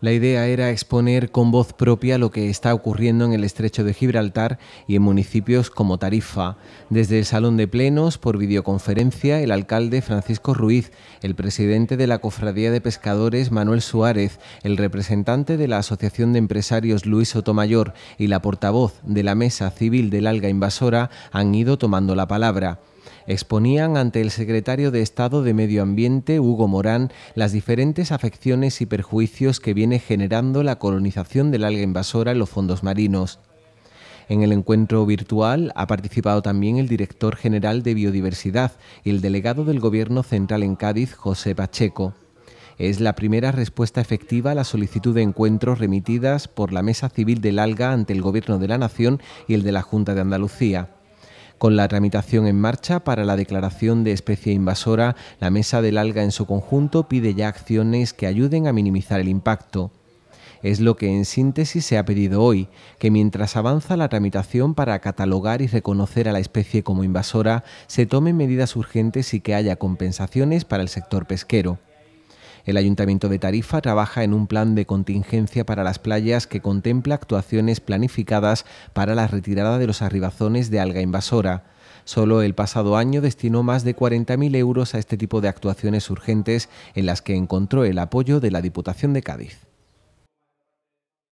La idea era exponer con voz propia lo que está ocurriendo en el estrecho de Gibraltar y en municipios como Tarifa. Desde el Salón de Plenos, por videoconferencia, el alcalde Francisco Ruiz, el presidente de la Cofradía de Pescadores Manuel Suárez, el representante de la Asociación de Empresarios Luis Otomayor, y la portavoz de la Mesa Civil del Alga Invasora han ido tomando la palabra exponían ante el secretario de Estado de Medio Ambiente, Hugo Morán, las diferentes afecciones y perjuicios que viene generando la colonización del alga invasora en los fondos marinos. En el encuentro virtual ha participado también el director general de Biodiversidad y el delegado del Gobierno Central en Cádiz, José Pacheco. Es la primera respuesta efectiva a la solicitud de encuentros remitidas por la Mesa Civil del Alga ante el Gobierno de la Nación y el de la Junta de Andalucía con la tramitación en marcha para la declaración de especie invasora, la Mesa del Alga en su conjunto pide ya acciones que ayuden a minimizar el impacto. Es lo que en síntesis se ha pedido hoy, que mientras avanza la tramitación para catalogar y reconocer a la especie como invasora, se tomen medidas urgentes y que haya compensaciones para el sector pesquero. El Ayuntamiento de Tarifa trabaja en un plan de contingencia para las playas que contempla actuaciones planificadas para la retirada de los arribazones de alga invasora. Solo el pasado año destinó más de 40.000 euros a este tipo de actuaciones urgentes en las que encontró el apoyo de la Diputación de Cádiz.